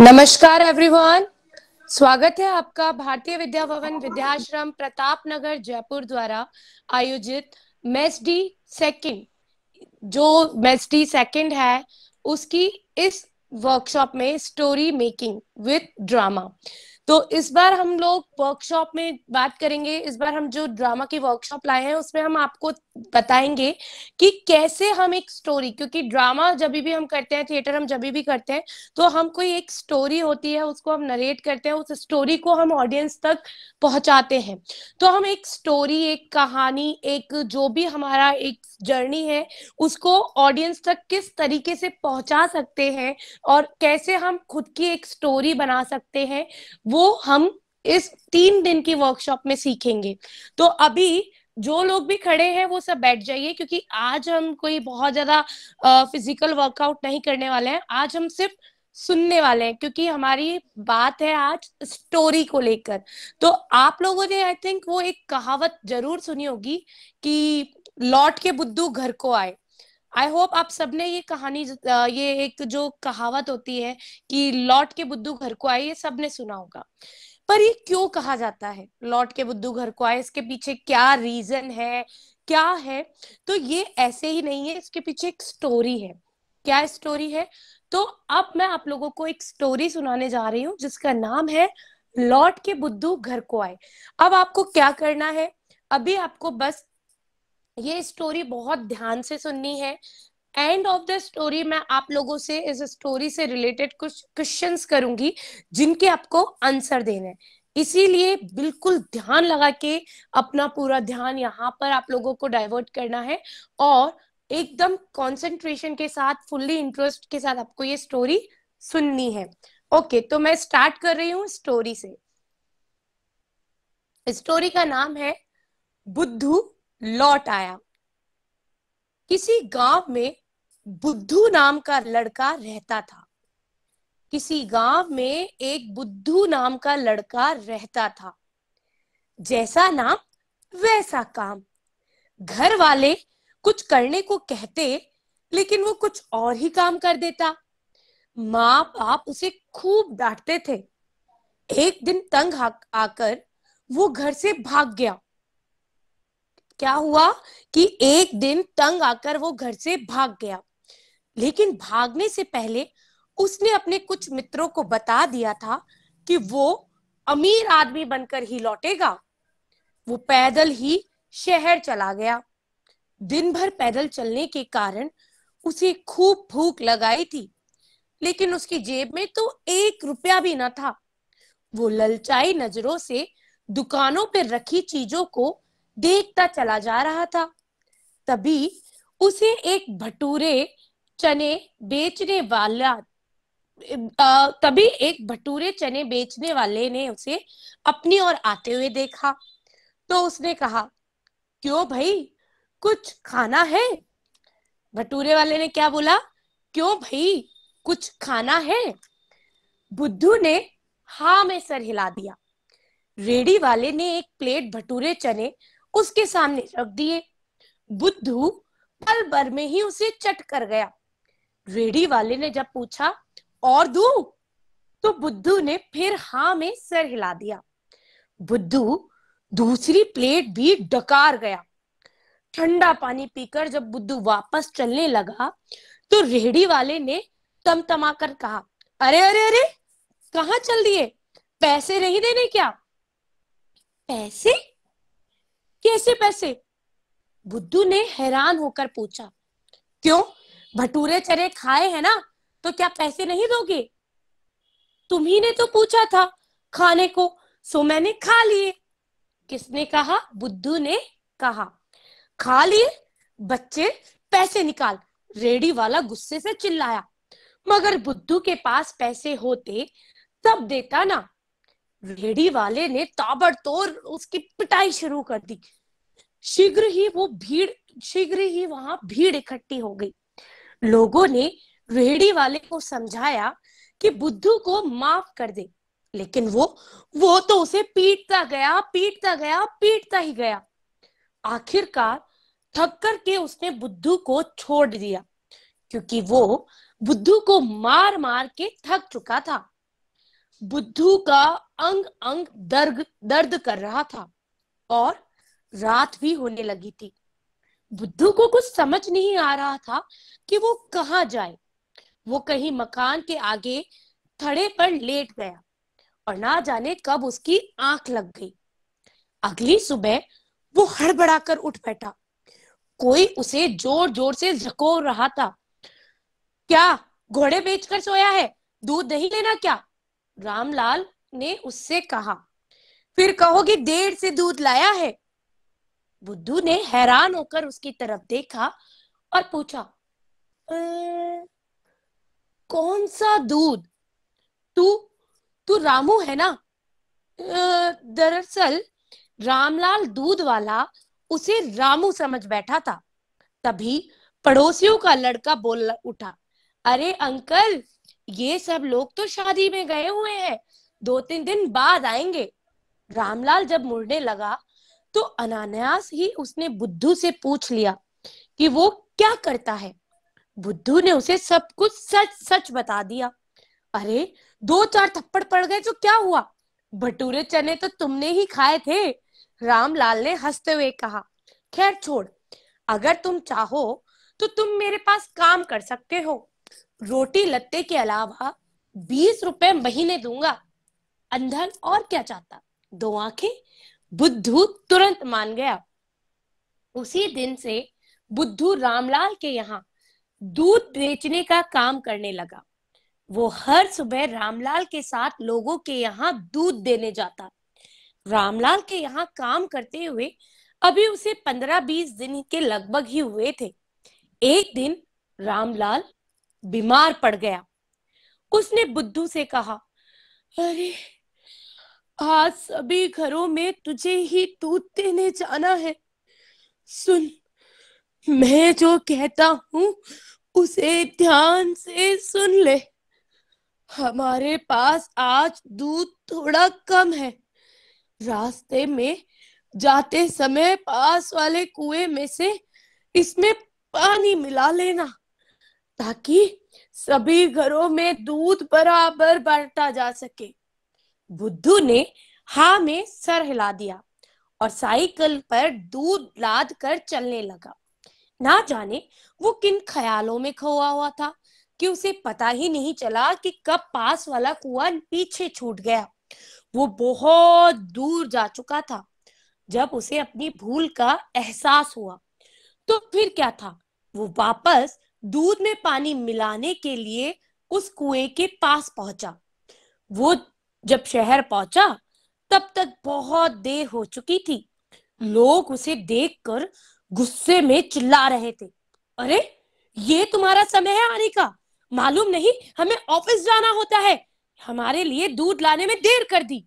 नमस्कार एवरीवन स्वागत है आपका भारतीय विद्या भवन विद्याश्रम प्रताप नगर जयपुर द्वारा आयोजित मेस सेकंड जो मेस डी सेकेंड है उसकी इस वर्कशॉप में स्टोरी मेकिंग विथ ड्रामा तो इस बार हम लोग वर्कशॉप में बात करेंगे इस बार हम जो ड्रामा की वर्कशॉप लाए हैं उसमें हम आपको बताएंगे कि कैसे हम एक स्टोरी क्योंकि ड्रामा जब भी हम करते हैं थिएटर हम जब भी करते हैं तो हम कोई एक स्टोरी होती है उसको हम नरेट करते हैं उस स्टोरी को हम ऑडियंस तक पहुंचाते हैं तो हम एक स्टोरी एक कहानी एक जो भी हमारा एक जर्नी है उसको ऑडियंस तक किस तरीके से पहुंचा सकते हैं और कैसे हम खुद की एक स्टोरी बना सकते हैं वो हम इस तीन दिन की वर्कशॉप में सीखेंगे तो अभी जो लोग भी खड़े हैं वो सब बैठ जाइए क्योंकि आज हम कोई बहुत ज्यादा फिजिकल वर्कआउट नहीं करने वाले हैं आज हम सिर्फ सुनने वाले हैं क्योंकि हमारी बात है आज स्टोरी को लेकर तो आप लोगों ने आई थिंक वो एक कहावत जरूर सुनी होगी कि लौट के बुद्धू घर को आए आई होप आप सबने ये कहानी ये एक जो कहावत होती है कि लौट के बुद्धू घर को आए ये सबने सुना होगा पर ये क्यों कहा जाता है लौट के बुद्धू घर को आए इसके पीछे क्या रीजन है क्या है तो ये ऐसे ही नहीं है इसके पीछे एक स्टोरी है क्या स्टोरी है तो अब मैं आप लोगों को एक स्टोरी सुनाने जा रही हूँ जिसका नाम है लौट के बुद्धू घर को आए अब आपको क्या करना है अभी आपको बस ये स्टोरी बहुत ध्यान से सुननी है एंड ऑफ द स्टोरी मैं आप लोगों से इस स्टोरी से रिलेटेड कुछ क्वेश्चन करूंगी जिनके आपको आंसर देने हैं इसीलिए बिल्कुल ध्यान लगा के अपना पूरा ध्यान यहाँ पर आप लोगों को डाइवर्ट करना है और एकदम कंसंट्रेशन के साथ फुल्ली इंटरेस्ट के साथ आपको ये स्टोरी सुननी है ओके okay, तो मैं स्टार्ट कर रही हूँ स्टोरी से स्टोरी का नाम है बुद्धू लौट आया किसी गांव में बुद्धू नाम का लड़का रहता था किसी गांव में एक बुद्धू नाम का लड़का रहता था जैसा नाम वैसा काम घर वाले कुछ करने को कहते लेकिन वो कुछ और ही काम कर देता माँ बाप उसे खूब डांटते थे एक दिन तंग आकर वो घर से भाग गया क्या हुआ कि एक दिन तंग आकर वो घर से भाग गया लेकिन भागने से पहले उसने अपने कुछ मित्रों को बता दिया था कि वो अमीर आदमी बनकर ही लौटेगा वो पैदल ही शहर चला गया दिन भर पैदल चलने के कारण उसे खूब भूख लगाई थी लेकिन उसकी जेब में तो एक रुपया भी ना था वो ललचाई नजरों से दुकानों पर रखी चीजों को देखता चला जा रहा था तभी उसे एक भटूरे चने बेचने वाला तभी एक भटूरे चने बेचने वाले ने उसे अपनी ओर आते हुए देखा तो उसने कहा क्यों भाई कुछ खाना है भटूरे वाले ने क्या बोला क्यों भाई कुछ खाना है बुद्धू ने हा में सर हिला दिया रेडी वाले ने एक प्लेट भटूरे चने उसके सामने रख दिए बुद्धू पल भर में ही उसे चट कर गया रेडी वाले ने जब पूछा और दू तो बुद्धू ने फिर हा में सर हिला दिया बुद्धू दूसरी प्लेट भी डकार गया ठंडा पानी पीकर जब बुद्धू वापस चलने लगा तो रेहड़ी वाले ने तमतमा कर कहा अरे अरे अरे कहा चल दिए पैसे नहीं देने क्या पैसे कैसे पैसे बुद्धू ने हैरान होकर पूछा क्यों भटूरे चरे खाए है ना तो क्या पैसे नहीं दोगे तुम्ही ने तो पूछा था खाने को सो मैंने खा लिए किसने कहा बुद्धू ने कहा खा लिए बच्चे पैसे निकाल रेडी वाला गुस्से से चिल्लाया मगर बुद्धू के पास पैसे होते तब देता ना रेडी वाले ने ताबड़तोड़ उसकी पिटाई शुरू कर दी शीघ्र ही वो भीड़ शीघ्र ही वहां भीड़ इकट्ठी हो गई लोगों ने रेहड़ी वाले को समझाया कि बुद्धू को माफ कर दे लेकिन वो वो तो उसे पीटता गया पीटता गया पीटता ही गया आखिरकार थक कर के उसने बुद्धू को छोड़ दिया क्योंकि वो बुद्धू को मार मार के थक चुका था बुद्धू का अंग अंग दर्द दर्द कर रहा था और रात भी होने लगी थी बुद्धू को कुछ समझ नहीं आ रहा था कि वो कहाँ जाए वो कहीं मकान के आगे थड़े पर लेट गया और ना जाने कब उसकी आंख लग गई अगली सुबह वो हड़बड़ा कर उठ बैठा कोई उसे जोर जोर से झकोर रहा था क्या घोड़े बेचकर सोया है दूध नहीं लेना क्या रामलाल ने उससे कहा फिर कहो कि देर से दूध लाया है बुद्धू ने हैरान होकर उसकी तरफ देखा और पूछा कौन सा दूध तू तू रामू है ना दरअसल रामलाल दूध वाला उसे रामू समझ बैठा था तभी पड़ोसियों का लड़का बोल उठा अरे अंकल ये सब लोग तो शादी में गए हुए हैं दो तीन दिन बाद आएंगे रामलाल जब मुड़ने लगा तो अनान्यास ही उसने बुद्धू से पूछ लिया कि वो क्या करता है बुद्धू ने उसे सब कुछ सच सच बता दिया अरे दो चार थप्पड़ पड़ गए तो क्या हुआ भटूरे चने तो तुमने ही खाए थे रामलाल ने हंसते हुए कहा खैर छोड़ अगर तुम चाहो तो तुम मेरे पास काम कर सकते हो रोटी लत्ते के अलावा बीस रुपए महीने दूंगा अंधन और क्या चाहता दो आंखें बुद्धू तुरंत मान गया उसी दिन से बुद्धू रामलाल के यहाँ दूध बेचने का काम करने लगा वो हर सुबह रामलाल के साथ लोगों के यहाँ दूध देने जाता रामलाल के यहाँ काम करते हुए अभी उसे पंद्रह बीस दिन के लगभग ही हुए थे एक दिन रामलाल बीमार पड़ गया उसने बुद्धू से कहा अरे आज सभी घरों में तुझे ही दूध देने जाना है सुन मैं जो कहता हूं उसे ध्यान से सुन ले हमारे पास आज दूध थोड़ा कम है रास्ते में जाते समय पास वाले कुएं में से इसमें पानी मिला लेना ताकि सभी घरों में दूध बराबर बांटा जा सके बुद्धू ने हा में सर हिला दिया और साइकिल पर दूध लाद कर चलने लगा ना जाने वो किन ख्यालों में खोआ हुआ था कि उसे पता ही नहीं चला कि कब पास वाला कुआं पीछे छूट गया वो बहुत दूर जा चुका था जब उसे अपनी भूल का एहसास हुआ तो फिर क्या था वो वापस दूध में पानी मिलाने के लिए उस कुएं के पास पहुंचा वो जब शहर पहुंचा तब तक बहुत देर हो चुकी थी लोग उसे देखकर गुस्से में चिल्ला रहे थे अरे ये तुम्हारा समय है आने का मालूम नहीं हमें ऑफिस जाना होता है हमारे लिए दूध लाने में देर कर दी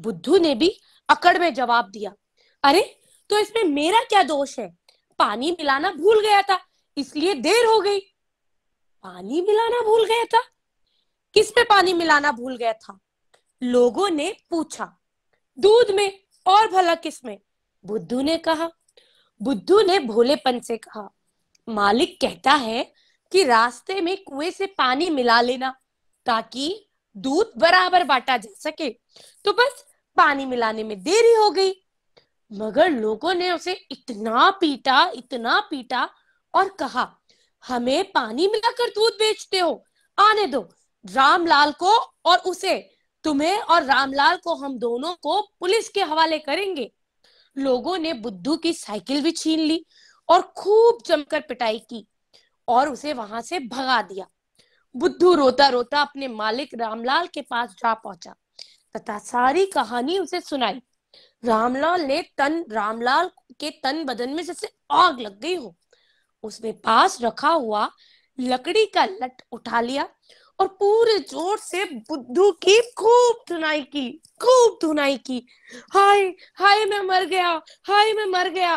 बुद्धू ने भी अकड़ में जवाब दिया अरे तो इसमें मेरा क्या दोष है पानी मिलाना भूल गया था इसलिए देर हो गई पानी मिलाना भूल गया था किस पे पानी मिलाना भूल गया था लोगों ने पूछा दूध में और भला किस में बुद्धू ने कहा बुद्धू ने भोलेपन से कहा मालिक कहता है कि रास्ते में कुएं से पानी मिला लेना ताकि दूध बराबर बांटा जा सके तो बस पानी मिलाने में देरी हो गई मगर लोगों ने उसे इतना पीटा इतना पीटा और कहा हमें पानी मिलाकर दूध बेचते हो आने दो रामलाल को और उसे तुम्हें और रामलाल को हम दोनों को पुलिस के हवाले करेंगे लोगों ने बुद्धू की साइकिल भी छीन ली और खूब जमकर पिटाई की और उसे वहां से भगा दिया बुद्धू रोता रोता अपने मालिक रामलाल के पास जा पहुंचा तथा सारी कहानी उसे सुनाई रामलाल ने तन रामलाल के तन बदन में जैसे आग लग गई हो उसने पास रखा हुआ लकड़ी का लट उठा लिया और पूरे जोर से बुद्धू की खूब धुनाई की खूब धुनाई की हाय हाय मैं मर गया हाय मैं मर गया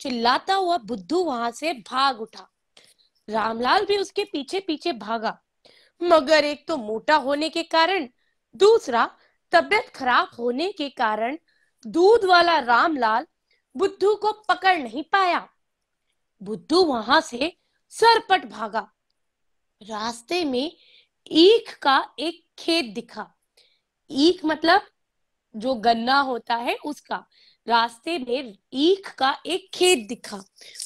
चिल्लाता हुआ बुद्धू वहां से भाग उठा रामलाल भी उसके पीछे पीछे भागा मगर एक तो मोटा होने के कारण दूसरा तबियत खराब होने के कारण दूध वाला रामलाल बुद्धू को पकड़ नहीं पाया बुद्धू वहां से सरपट भागा रास्ते में ईख का एक खेत दिखा ईख मतलब जो गन्ना होता है उसका रास्ते में ईख का एक खेत दिखा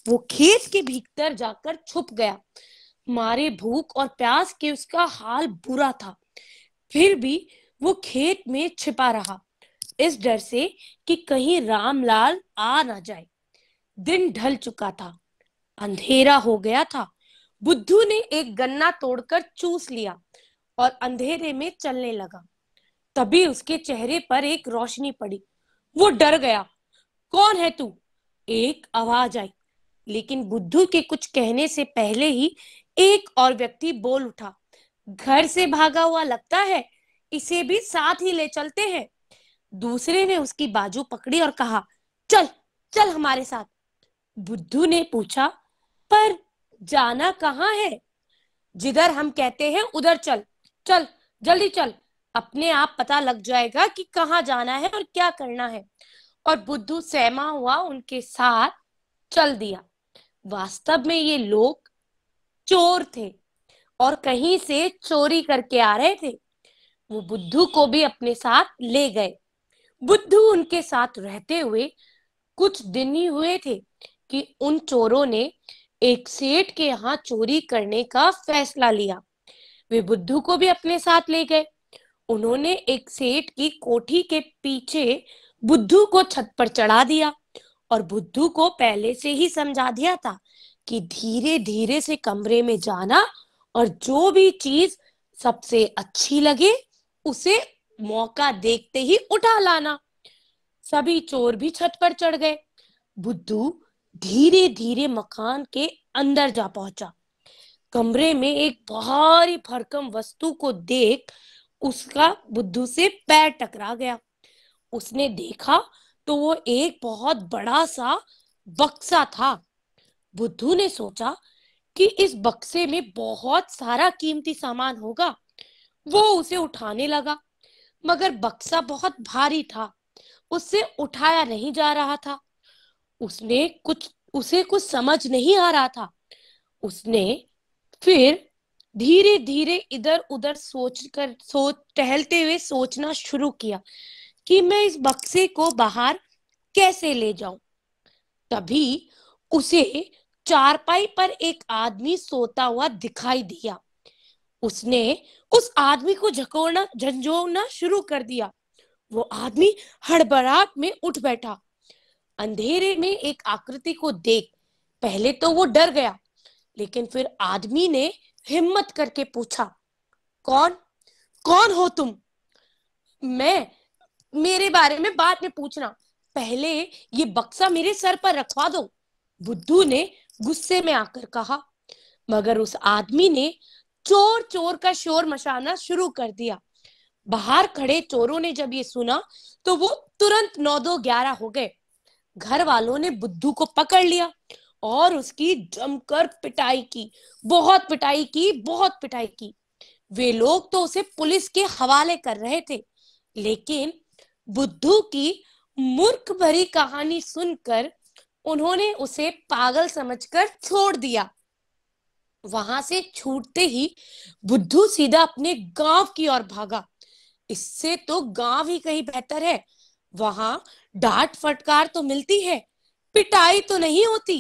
वो खेत के भीतर जाकर छुप गया मारे भूख और प्यास के उसका हाल बुरा था फिर भी वो खेत में छिपा रहा इस डर से कि कहीं रामलाल आ ना जाए दिन ढल चुका था अंधेरा हो गया था बुद्धू ने एक गन्ना तोड़कर चूस लिया और अंधेरे में चलने लगा तभी उसके चेहरे पर एक रोशनी पड़ी वो डर गया कौन है तू एक आवाज आई लेकिन बुद्धू के कुछ कहने से पहले ही एक और व्यक्ति बोल उठा घर से भागा हुआ लगता है इसे भी साथ ही ले चलते हैं दूसरे ने उसकी बाजू पकड़ी और कहा चल चल हमारे साथ बुद्धू ने पूछा पर जाना कहाँ है जिधर हम कहते हैं उधर चल चल जल्दी चल अपने आप पता लग जाएगा कि कहाँ जाना है और क्या करना है और बुद्धू सहमा हुआ उनके साथ चल दिया वास्तव में ये लोग चोर थे और कहीं से चोरी करके आ रहे थे वो बुद्धू को भी अपने साथ ले गए बुद्धू उनके साथ रहते हुए कुछ दिन ही हुए थे कि उन चोरों ने एक सेठ के यहाँ चोरी करने का फैसला लिया वे बुद्धू को भी अपने साथ ले गए उन्होंने एक सेठ की कोठी के पीछे बुद्धू को छत पर चढ़ा दिया और बुद्धू को पहले से ही समझा दिया था कि धीरे धीरे से कमरे में जाना और जो भी चीज सबसे अच्छी लगे उसे मौका देखते ही उठा लाना सभी चोर भी छत पर चढ़ गए बुद्धू धीरे धीरे मकान के अंदर जा पहुंचा कमरे में एक भारी भरकम वस्तु को देख उसका बुद्धू से पैर टकरा गया उसने देखा तो वो एक बहुत बड़ा सा बक्सा था बुद्धू ने सोचा कि इस बक्से में बहुत सारा कीमती सामान होगा वो उसे उठाने लगा मगर बक्सा बहुत भारी था उससे उठाया नहीं जा रहा था उसने कुछ उसे कुछ समझ नहीं आ रहा था उसने फिर धीरे धीरे इधर उधर सोच कर सोच टहलते हुए सोचना शुरू किया कि मैं इस बक्से को बाहर कैसे ले जाऊं तभी उसे चारपाई पर एक आदमी सोता हुआ दिखाई दिया उसने उस आदमी को झकोड़ना झंझोड़ना शुरू कर दिया वो आदमी हड़बड़ाहट में उठ बैठा अंधेरे में एक आकृति को देख पहले तो वो डर गया लेकिन फिर आदमी ने हिम्मत करके पूछा कौन कौन हो तुम मैं मेरे बारे में बाद में पूछना पहले ये बक्सा मेरे सर पर रखवा दो बुद्धू ने गुस्से में आकर कहा मगर उस आदमी ने चोर चोर का शोर मचाना शुरू कर दिया बाहर खड़े चोरों ने जब ये सुना तो वो तुरंत नौ दो ग्यारह हो गए घर वालों ने बुद्धू को पकड़ लिया और उसकी जमकर पिटाई की बहुत पिटाई की बहुत पिटाई की वे लोग तो उसे पुलिस के हवाले कर रहे थे लेकिन बुद्धू की मूर्ख भरी कहानी सुनकर उन्होंने उसे पागल समझकर छोड़ दिया वहां से छूटते ही बुद्धू सीधा अपने गांव की ओर भागा इससे तो गांव ही कहीं बेहतर है वहां डांट फटकार तो मिलती है पिटाई तो नहीं होती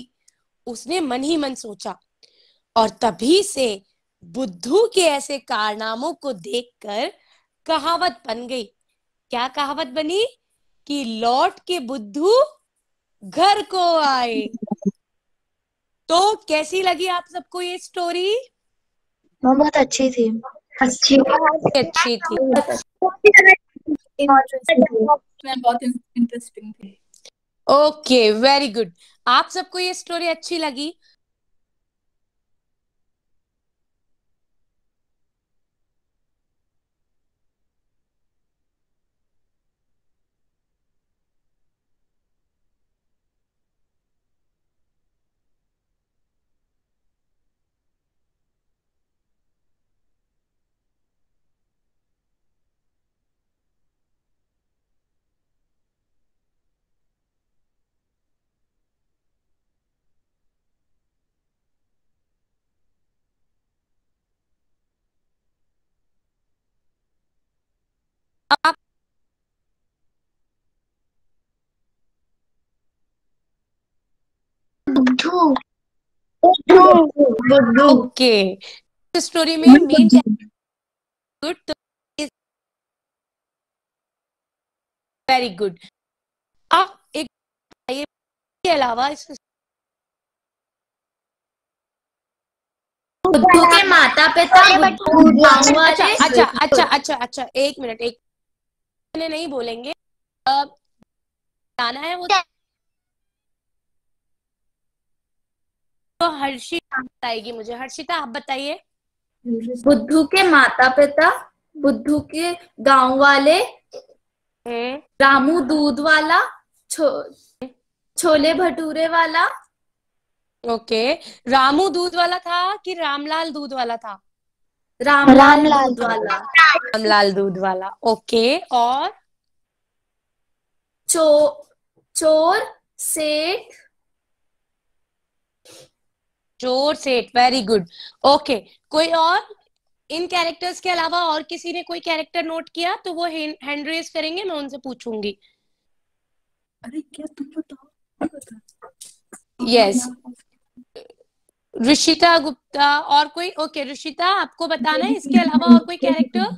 उसने मन ही मन सोचा और तभी से बुद्धू के ऐसे कारनामों को देखकर कहावत बन गई क्या कहावत बनी कि लौट के बुद्धू घर को आए तो कैसी लगी आप सबको ये स्टोरी बहुत अच्छी थी अच्छी अच्छी थी इंटरेस्टिंग थी ओके वेरी गुड आप सबको ये स्टोरी अच्छी लगी ओके स्टोरी में मेन गुड वेरी गुड आप एक के अलावा इस बुद्धू के माता पिता अच्छा अच्छा, अच्छा अच्छा अच्छा अच्छा एक मिनट एक नहीं बोलेंगे जाना है वो तो हर्षिता बताएगी मुझे हर्षिता आप बताइए बुद्धू के माता पिता बुद्धू के गांव वाले रामू दूध वाला छो, छोले भटूरे वाला ओके रामू दूध वाला था कि रामलाल दूध वाला था रामलाल दूध वाला रामलाल दूध वाला ओके और चो चोर सेठ जोर सेठ वेरी गुड ओके कोई और इन कैरेक्टर्स के अलावा और किसी ने कोई कैरेक्टर नोट किया तो वो हैंड रेस करेंगे मैं उनसे पूछूंगी अरे क्या तुम बताओ यस ऋषिता गुप्ता और कोई ओके okay, ऋषिता आपको बताना है इसके अलावा और कोई कैरेक्टर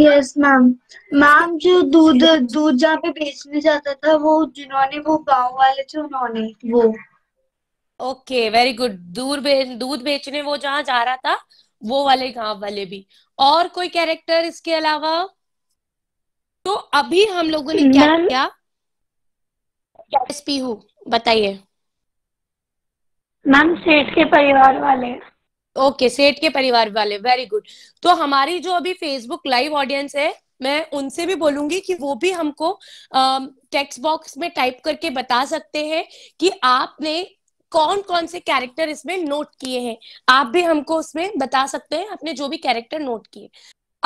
यस मैम मैम जो दूध दूध जहाँ पे बेचने जाता था वो जिन्होंने वो गांव वाले थे उन्होंने वो ओके वेरी गुड दूर दूध बेचने वो जहाँ जा रहा था वो वाले गांव वाले भी और कोई कैरेक्टर इसके अलावा तो अभी हम लोगों ने क्या किया एसपी हूँ बताइए मैम सेठ के परिवार वाले ओके सेठ के परिवार वाले वेरी गुड तो हमारी जो अभी फेसबुक लाइव ऑडियंस है मैं उनसे भी बोलूंगी कि वो भी हमको टेक्स्ट बॉक्स में टाइप करके बता सकते हैं कि आपने कौन कौन से कैरेक्टर इसमें नोट किए हैं आप भी हमको उसमें बता सकते हैं आपने जो भी कैरेक्टर नोट किए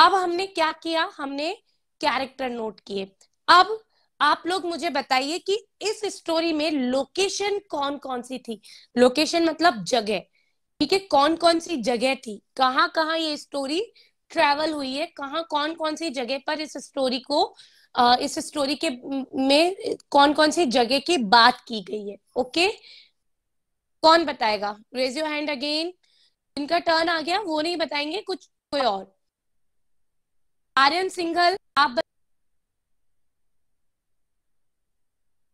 अब हमने क्या किया हमने कैरेक्टर नोट किए अब आप लोग मुझे बताइए कि इस स्टोरी में लोकेशन कौन कौन सी थी लोकेशन मतलब जगह ठीक है कौन कौन सी जगह थी कहाँ कहाँ ये स्टोरी ट्रेवल हुई है कहाँ कौन कौन सी जगह पर इस स्टोरी को इस स्टोरी के में कौन कौन सी जगह की बात की गई है ओके कौन बताएगा रेज योर हैंड अगेन इनका टर्न आ गया वो नहीं बताएंगे कुछ कोई और आर्यन सिंघल आप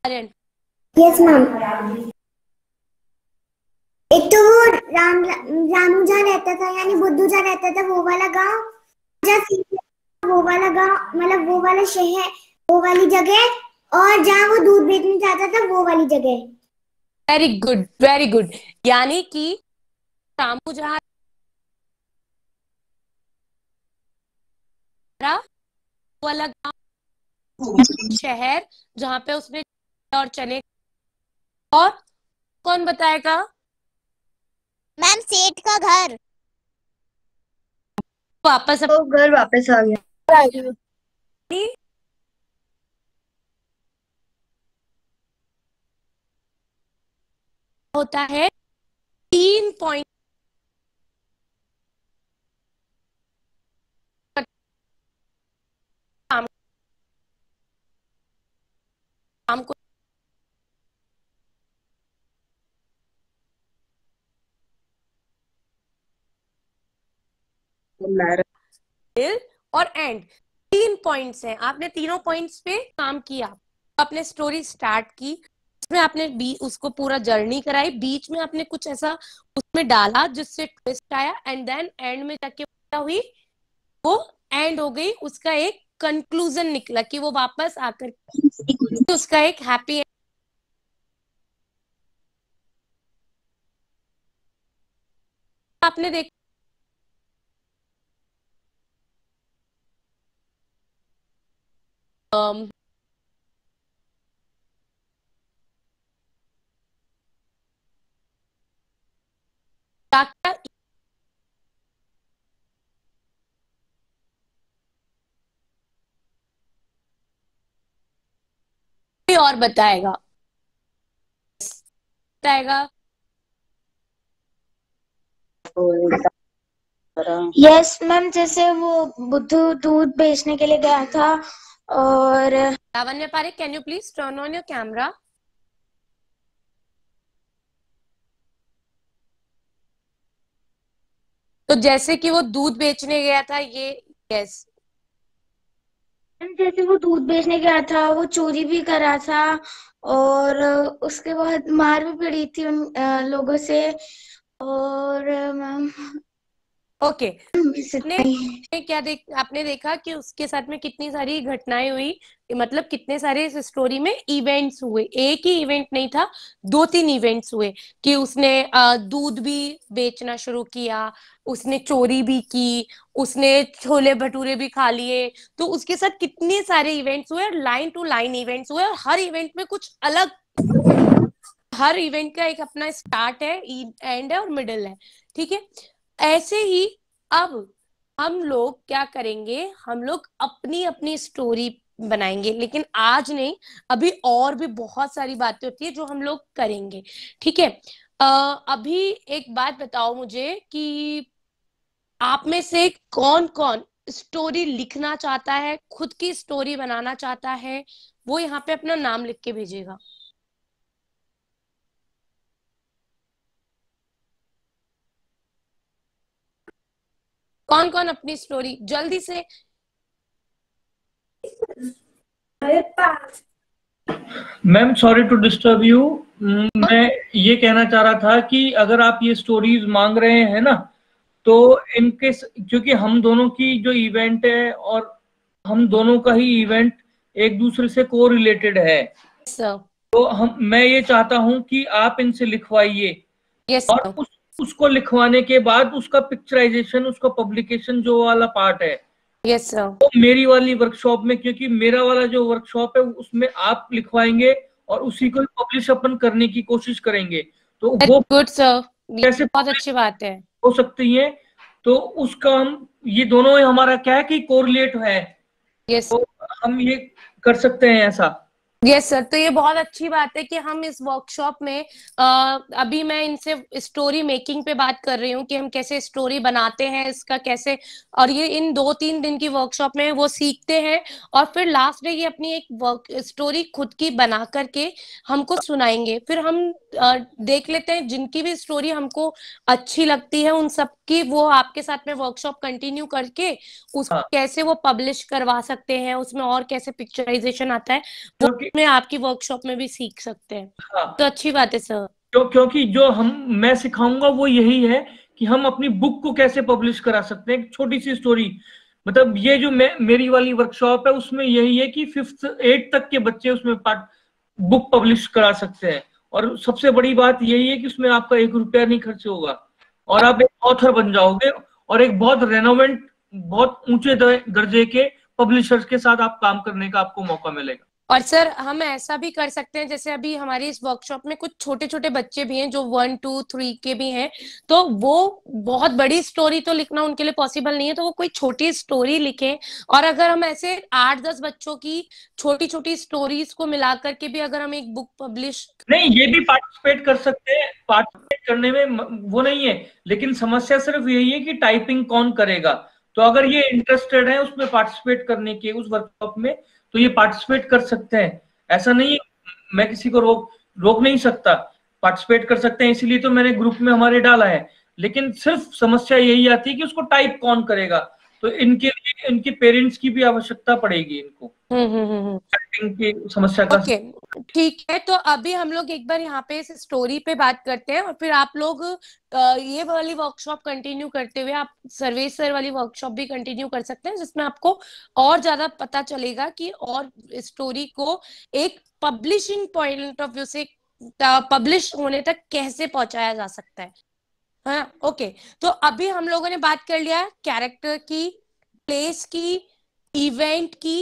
आर्यन यस मैम एक तो वो राम रामूजा रहता था यानी बुद्धूजा रहता था वो वाला गांव वो वाला गांव मतलब वो वाला शहर वो वाली जगह और जहाँ वो दूध बेचने जाता था वो वाली जगह वेरी गुड वेरी गुड यानी कि शामू जहां अलग शहर जहां पे उसने और चने और कौन बताएगा मैम सेठ का घर वापस तो घर वापस आ गया होता है तीन पॉइंट और एंड तीन पॉइंट्स हैं आपने तीनों पॉइंट्स पे काम किया अपने स्टोरी स्टार्ट की उसमें आपने बी उसको पूरा जर्नी कराई बीच में आपने कुछ ऐसा उसमें डाला जिससे ट्विस्ट आया एंड देन एंड में जाके क्या हुई वो एंड हो गई उसका एक कंक्लूजन निकला कि वो वापस आकर उसका एक हैप्पी आपने देख um, कोई और बताएगा बताएगा यस मैम जैसे वो बुद्धू दूध बेचने के लिए गया था और Lavanya Pare can you please turn on your camera तो जैसे कि वो दूध बेचने गया था ये यस जैसे वो दूध बेचने गया था वो चोरी भी करा था और उसके बाद मार भी पड़ी थी उन लोगों से और मैम ओके okay, आपने क्या देख आपने देखा कि उसके साथ में कितनी सारी घटनाएं हुई मतलब कितने सारे इस स्टोरी में इवेंट्स हुए एक ही इवेंट नहीं था दो तीन इवेंट्स हुए कि उसने दूध भी बेचना शुरू किया उसने चोरी भी की उसने छोले भटूरे भी खा लिए तो उसके साथ कितने सारे इवेंट्स हुए और लाइन टू लाइन इवेंट्स हुए और हर इवेंट में कुछ अलग हर इवेंट का एक अपना स्टार्ट है एंड है और मिडल है ठीक है ऐसे ही अब हम लोग क्या करेंगे हम लोग अपनी अपनी स्टोरी बनाएंगे लेकिन आज नहीं अभी और भी बहुत सारी बातें होती है जो हम लोग करेंगे ठीक है अभी एक बात बताओ मुझे कि आप में से कौन कौन स्टोरी लिखना चाहता है खुद की स्टोरी बनाना चाहता है वो यहाँ पे अपना नाम लिख के भेजेगा कौन कौन अपनी स्टोरी जल्दी से ma'am sorry to disturb you मैं ये कहना चाह रहा था कि अगर आप ये स्टोरीज मांग रहे हैं ना तो इनके क्योंकि हम दोनों की जो इवेंट है और हम दोनों का ही इवेंट एक दूसरे से को रिलेटेड है yes, तो हम मैं ये चाहता हूँ कि आप इनसे लिखवाइए yes, और उस उसको लिखवाने के बाद उसका पिक्चराइजेशन उसका पब्लिकेशन जो वाला पार्ट है यस yes, सर तो मेरी वाली वर्कशॉप में क्योंकि मेरा वाला जो वर्कशॉप है उसमें आप लिखवाएंगे और उसी को पब्लिश अपन करने की कोशिश करेंगे तो That's वो गुड सर कैसे बहुत अच्छी बात है हो सकती है तो उसका हम ये दोनों हमारा क्या है कि कोरिलेट है yes. तो हम ये कर सकते हैं ऐसा यस yes, सर तो ये बहुत अच्छी बात है कि हम इस वर्कशॉप में आ, अभी मैं इनसे स्टोरी मेकिंग पे बात कर रही हूँ कि हम कैसे स्टोरी बनाते हैं इसका कैसे और ये इन दो तीन दिन की वर्कशॉप में वो सीखते हैं और फिर लास्ट डे ये अपनी एक वर्क स्टोरी खुद की बना करके हमको सुनाएंगे फिर हम आ, देख लेते हैं जिनकी भी स्टोरी हमको अच्छी लगती है उन सब कि वो आपके साथ में वर्कशॉप कंटिन्यू करके उसको हाँ. कैसे वो पब्लिश करवा सकते हैं उसमें और कैसे पिक्चराइजेशन आता है वो उसमें आपकी वर्कशॉप में भी सीख सकते हैं हाँ. तो अच्छी बात है सर क्यों क्योंकि जो हम मैं सिखाऊंगा वो यही है कि हम अपनी बुक को कैसे पब्लिश करा सकते हैं छोटी सी स्टोरी मतलब ये जो मैं मेरी वाली वर्कशॉप है उसमें यही है कि फिफ्थ एट तक के बच्चे उसमें पार्ट बुक पब्लिश करा सकते हैं और सबसे बड़ी बात यही है कि उसमें आपका एक रुपया नहीं खर्च होगा और आप एक ऑथर बन जाओगे और एक बहुत रेनोवेंट बहुत ऊंचे दर्जे के पब्लिशर्स के साथ आप काम करने का आपको मौका मिलेगा और सर हम ऐसा भी कर सकते हैं जैसे अभी हमारी इस वर्कशॉप में कुछ छोटे छोटे बच्चे भी हैं जो वन टू थ्री के भी हैं तो वो बहुत बड़ी स्टोरी तो लिखना उनके लिए पॉसिबल नहीं है तो वो कोई छोटी स्टोरी लिखें और अगर हम ऐसे आठ दस बच्चों की छोटी छोटी स्टोरीज को मिला करके भी अगर हम एक बुक पब्लिश नहीं ये भी पार्टिसिपेट कर सकते हैं पार्टिसिपेट करने में वो नहीं है लेकिन समस्या सिर्फ यही है कि टाइपिंग कौन करेगा तो अगर ये इंटरेस्टेड है उसमें पार्टिसिपेट करने के उस वर्कशॉप में तो ये पार्टिसिपेट कर सकते हैं ऐसा नहीं मैं किसी को रोक रोक नहीं सकता पार्टिसिपेट कर सकते हैं इसीलिए तो मैंने ग्रुप में हमारे डाला है लेकिन सिर्फ समस्या यही आती है कि उसको टाइप कौन करेगा तो इनके लिए इनके पेरेंट्स की भी आवश्यकता पड़ेगी इनको हम्म, हम्म, हम्म, समस्या का okay. ठीक है तो अभी हम लोग एक बार यहाँ पे इस स्टोरी पे बात करते हैं और फिर आप लोग ये वाली वर्कशॉप कंटिन्यू करते हुए आप सर्वे सर वाली वर्कशॉप भी कंटिन्यू कर सकते हैं जिसमें आपको और ज्यादा पता चलेगा कि और स्टोरी को एक पब्लिशिंग पॉइंट ऑफ व्यू से पब्लिश होने तक कैसे पहुंचाया जा सकता है हाँ ओके तो अभी हम लोगों ने बात कर लिया कैरेक्टर की प्लेस की इवेंट की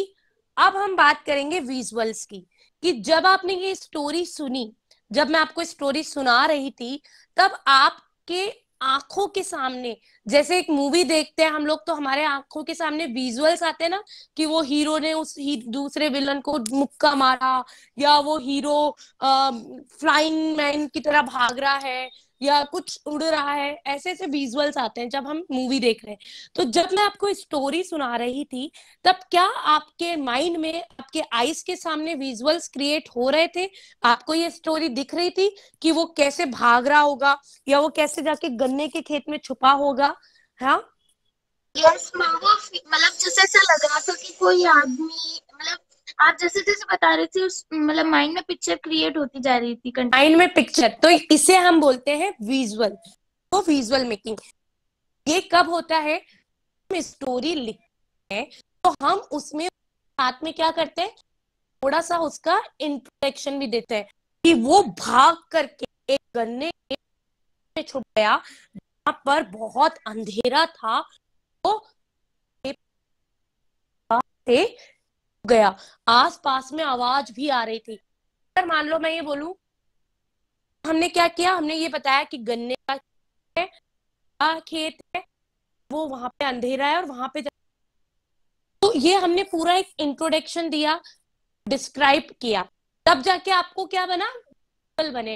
अब हम बात करेंगे विजुअल्स की कि जब आपने ये स्टोरी सुनी जब मैं आपको स्टोरी सुना रही थी तब आपके आंखों के सामने जैसे एक मूवी देखते हैं हम लोग तो हमारे आंखों के सामने विजुअल्स आते हैं ना कि वो हीरो ने उस ही, दूसरे विलन को मुक्का मारा या वो हीरो फ्लाइंग मैन की तरह भाग रहा है या कुछ उड़ रहा है ऐसे ऐसे विजुअल्स आते हैं जब हम मूवी देख रहे हैं तो जब मैं आपको स्टोरी सुना रही थी तब क्या आपके माइंड में आपके आईज के सामने विजुअल्स क्रिएट हो रहे थे आपको ये स्टोरी दिख रही थी कि वो कैसे भाग रहा होगा या वो कैसे जाके गन्ने के खेत में छुपा होगा हाँ मतलब जैसे ऐसा लग रहा था कि कोई आदमी मतलब आप जैसे जैसे बता रहे थे मतलब माइंड में पिक्चर क्रिएट होती जा रही थी माइंड में पिक्चर तो इसे हम बोलते हैं विजुअल तो विजुअल मेकिंग ये कब होता है हम स्टोरी लिखते हैं तो हम उसमें साथ में क्या करते हैं थोड़ा सा उसका इंट्रोडक्शन भी देते हैं कि वो भाग करके एक गन्ने में छुप गया वहां पर बहुत अंधेरा था तो थे गया आस पास में आवाज भी आ रही थी अगर मान लो मैं ये बोलूं हमने क्या किया हमने ये बताया कि गन्ने का खेत है वो वहां पे अंधेरा है और वहां पे तो ये हमने पूरा एक इंट्रोडक्शन दिया डिस्क्राइब किया तब जाके आपको क्या बना बने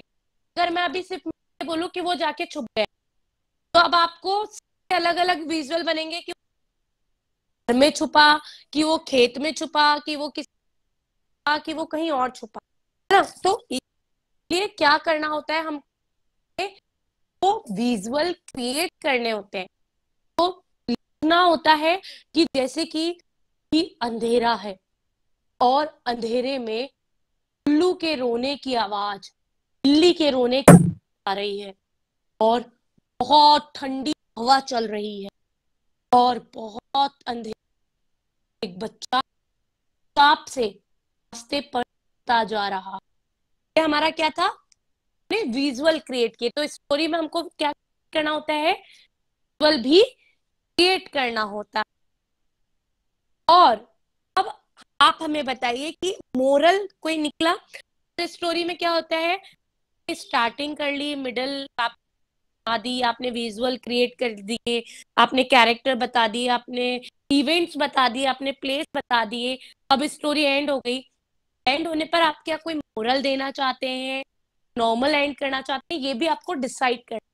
अगर मैं अभी सिर्फ बोलूं कि वो जाके छुप गए तो अब आपको अलग अलग विजुअल बनेंगे कि घर में छुपा कि वो खेत में छुपा कि वो किस कि वो कहीं और छुपा है ना तो इसलिए क्या करना होता है हम वो विजुअल क्रिएट करने होते हैं तो लिखना होता है कि जैसे कि, अंधेरा है और अंधेरे में उल्लू के रोने की आवाज बिल्ली के रोने की आ रही है और बहुत ठंडी हवा चल रही है और बहुत अंधेरा एक बच्चा सांप से रास्ते पड़ता जा रहा ये हमारा क्या था ने विजुअल क्रिएट किए तो स्टोरी में हमको क्या करना होता है विजुअल भी क्रिएट करना होता है और अब आप हमें बताइए कि मोरल कोई निकला तो स्टोरी में क्या होता है स्टार्टिंग कर ली मिडल आप दी आपने विजुअल क्रिएट कर दिए आपने कैरेक्टर बता दिए आपने इवेंट्स बता दिए आपने प्लेस बता दिए अब स्टोरी एंड हो गई एंड होने पर आप क्या कोई मोरल देना चाहते हैं नॉर्मल एंड करना चाहते हैं ये भी आपको डिसाइड करना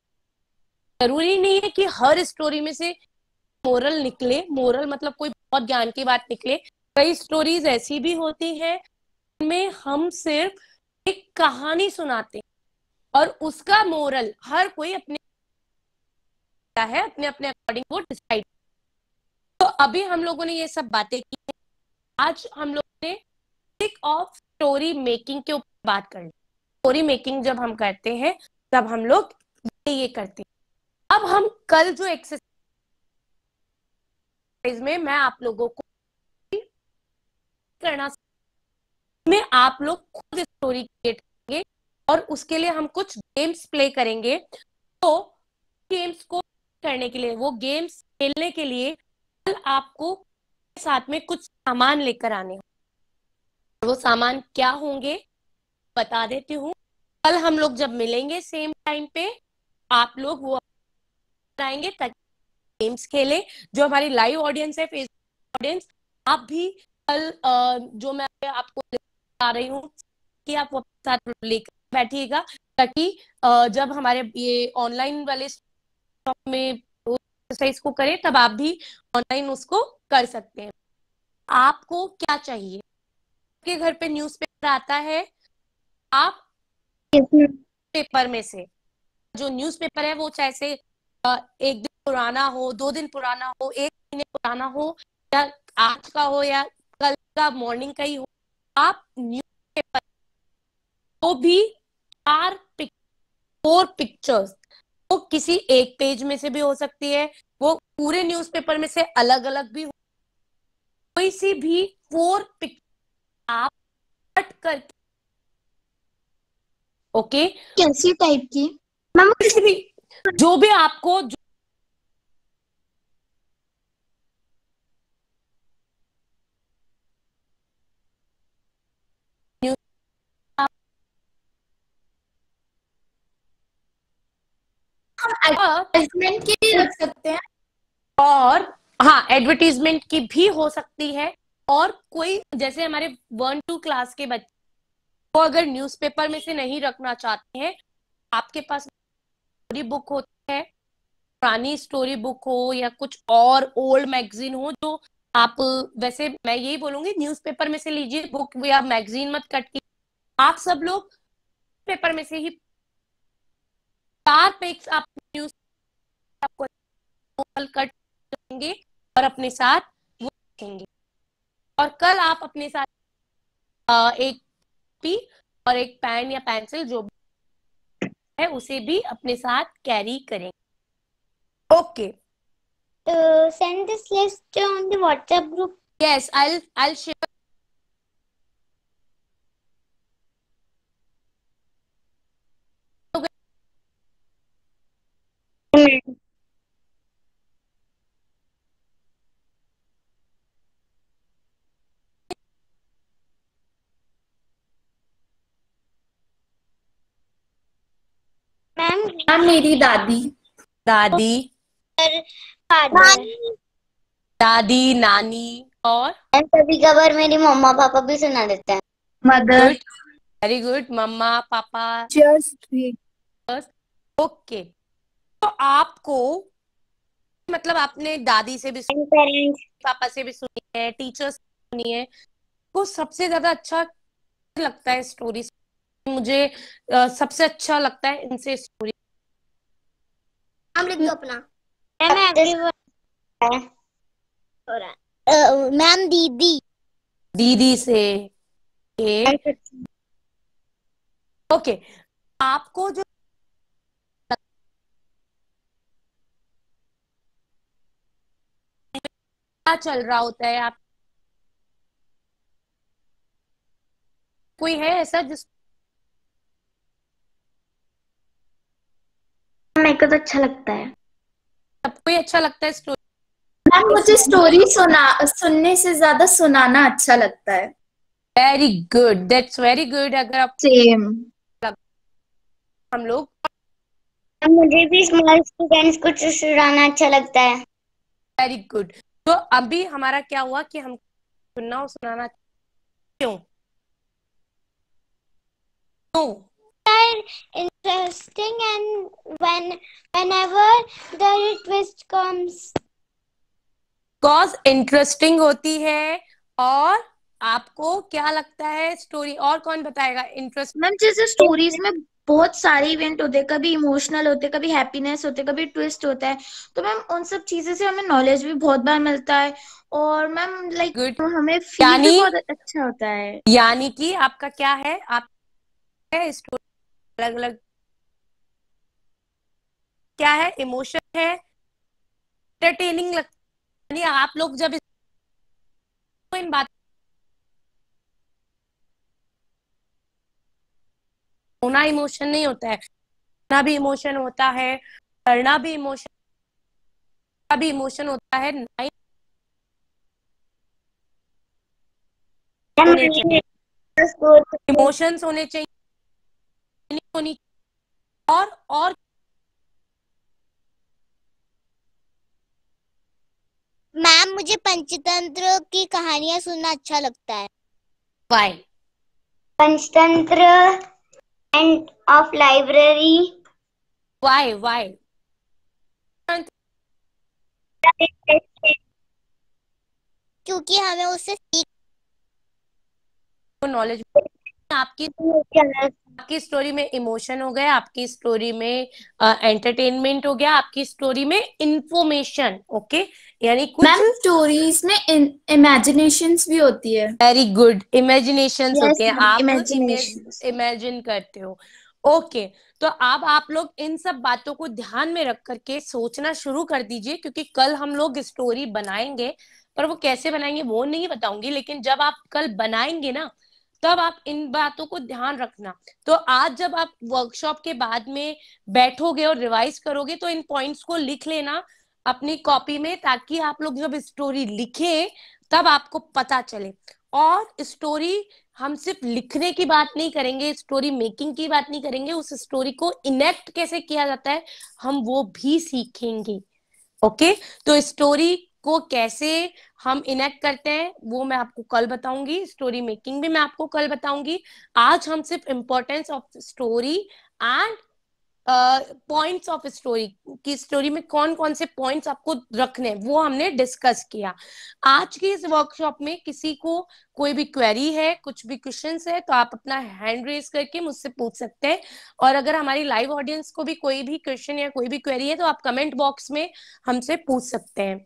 जरूरी नहीं है कि हर स्टोरी में से मोरल निकले मोरल मतलब कोई बहुत ज्ञान की बात निकले कई स्टोरीज ऐसी भी होती है में हम सिर्फ एक कहानी सुनाते हैं और उसका मोरल हर कोई अपने है अपने अपने अकॉर्डिंग वो डिसाइड तो अभी हम लोगों ने ये सब बातें की आज हम लोग ने ऑफ स्टोरी मेकिंग के ऊपर बात कर ली स्टोरी मेकिंग जब हम करते हैं तब हम लोग ये, ये करते हैं अब हम कल जो एक्सरसाइज में मैं आप लोगों को करना में आप लोग खुद स्टोरी क्रिएट करेंगे और उसके लिए हम कुछ गेम्स प्ले करेंगे तो गेम्स को करने के लिए वो गेम्स खेलने के लिए आपको साथ में कुछ सामान लेकर आने होंगे वो सामान क्या होंगे बता देती हूँ कल हम लोग जब मिलेंगे सेम टाइम पे आप लोग वो आएंगे ताकि गेम्स खेले जो हमारी लाइव ऑडियंस है फेसबुक ऑडियंस आप भी कल जो मैं आपको आ रही हूँ कि आप वो साथ लेकर बैठिएगा ताकि जब हमारे ये ऑनलाइन वाले में एक्सरसाइज को करें तब आप भी ऑनलाइन उसको कर सकते हैं आपको क्या चाहिए आपके घर पे न्यूज़पेपर आता है आप पेपर में से जो न्यूज़पेपर है वो चाहे से एक दिन पुराना हो दो दिन पुराना हो एक महीने पुराना हो या आज का हो या कल का मॉर्निंग का ही हो आप न्यूज पेपर को तो भी चार पिक्चर फोर पिक्चर्स वो किसी एक पेज में से भी हो सकती है वो पूरे न्यूज़पेपर में से अलग अलग भी कोई सी भी फोर पिक्चर आप कट करके ओके कैसी टाइप की मैम किसी भी जो भी आपको जो एडवर्टाइजमेंट हाँ, की रख सकते हैं और हाँ एडवर्टीजमेंट की भी हो सकती है और कोई जैसे हमारे वन टू क्लास के बच्चे को अगर न्यूज़पेपर में से नहीं रखना चाहते हैं आपके पास स्टोरी बुक होती है पुरानी स्टोरी बुक हो या कुछ और ओल्ड मैगजीन हो जो आप वैसे मैं यही बोलूंगी न्यूज़पेपर में से लीजिए बुक या मैगजीन मत कट की आप सब लोग पेपर में से ही चार पिक्स आप यूज आपको कट करेंगे और अपने साथ वो रखेंगे और कल आप अपने साथ एक पी और एक पेन या पेंसिल जो है उसे भी अपने साथ कैरी करेंगे okay send this list on the WhatsApp group yes I I share ma'am मेरी दादी दादी नानी दादी नानी और कभी कभार मेरी मम्मा पापा भी सुना देते हैं मदर वेरी गुड मम्मा पापा ओके तो आपको मतलब आपने दादी से भी सुनी पापा से भी सुनी है टीचर सुनी है को सबसे ज्यादा अच्छा लगता है स्टोरी मुझे आ, सबसे अच्छा लगता है इनसे स्टोरी हम लिख दो अपना मैम दीदी दीदी से ओके okay. आपको जो क्या चल रहा होता है आप कोई है ऐसा जिस मेरे को तो अच्छा लगता है सबको ही अच्छा लगता है स्टोरी मैम मुझे स्टोरी सुना सुनने से ज्यादा सुनाना अच्छा लगता है very good that's very good अगर आप सेम हम लोग मुझे भी स्मॉल स्टूडेंट्स को सुनाना अच्छा लगता है वेरी गुड तो अभी हमारा क्या हुआ कि हम सुनना और सुनाना क्यों interesting and and when whenever the request comes cause interesting होती है और आपको क्या लगता है स्टोरी और कौन बताएगा इंटरेस्ट मैम जैसे स्टोरीज में बहुत सारे इवेंट होते हैं कभी इमोशनल होते हैं कभी हैप्पीनेस होते हैं कभी ट्विस्ट होता है तो मैम उन सब चीजों से हमें नॉलेज भी बहुत बार मिलता है और मैम लाइक like, तो हमें यानी बहुत अच्छा होता है यानी कि आपका क्या है आप अलग अलग क्या है इमोशन है एंटरटेनिंग लगता आप लोग जब तो इन बात होना इमोशन नहीं होता है ना भी इमोशन होता है करना भी इमोशन भी इमोशन होता है इमोशंस होने चाहिए होनी और और मैम मुझे पंचतंत्र की कहानियां सुनना अच्छा लगता है Panchatantra end of library. Why? Why? क्योंकि हमें उससे सीख नॉलेज आपकी आपकी स्टोरी में इमोशन हो गया आपकी स्टोरी में एंटरटेनमेंट हो गया आपकी स्टोरी में इंफॉर्मेशन ओके यानी कुछ मैम स्टोरीज में इमेजिनेशन भी होती है वेरी गुड इमेजिनेशन ओके आप इमेजिन करते हो ओके okay, तो अब आप लोग इन सब बातों को ध्यान में रख करके सोचना शुरू कर दीजिए क्योंकि कल हम लोग स्टोरी बनाएंगे पर वो कैसे बनाएंगे वो नहीं बताऊंगी लेकिन जब आप कल बनाएंगे ना तब आप इन बातों को ध्यान रखना तो आज जब आप वर्कशॉप के बाद में बैठोगे और रिवाइज करोगे तो इन पॉइंट्स को लिख लेना अपनी कॉपी में ताकि आप लोग जब स्टोरी लिखे तब आपको पता चले और स्टोरी हम सिर्फ लिखने की बात नहीं करेंगे स्टोरी मेकिंग की बात नहीं करेंगे उस स्टोरी को इनेक्ट कैसे किया जाता है हम वो भी सीखेंगे ओके तो स्टोरी को कैसे हम इनेक्ट करते हैं वो मैं आपको कल बताऊंगी स्टोरी मेकिंग भी मैं आपको कल बताऊंगी आज हम सिर्फ importance of story and points of story की स्टोरी में कौन कौन से पॉइंट्स आपको रखने वो हमने डिस्कस किया आज की इस वर्कशॉप में किसी को कोई भी क्वेरी है कुछ भी क्वेश्चन है तो आप अपना हैंड रेज करके मुझसे पूछ सकते हैं और अगर हमारी लाइव ऑडियंस को भी कोई भी क्वेश्चन या कोई भी क्वेरी है तो आप कमेंट बॉक्स में हमसे पूछ सकते हैं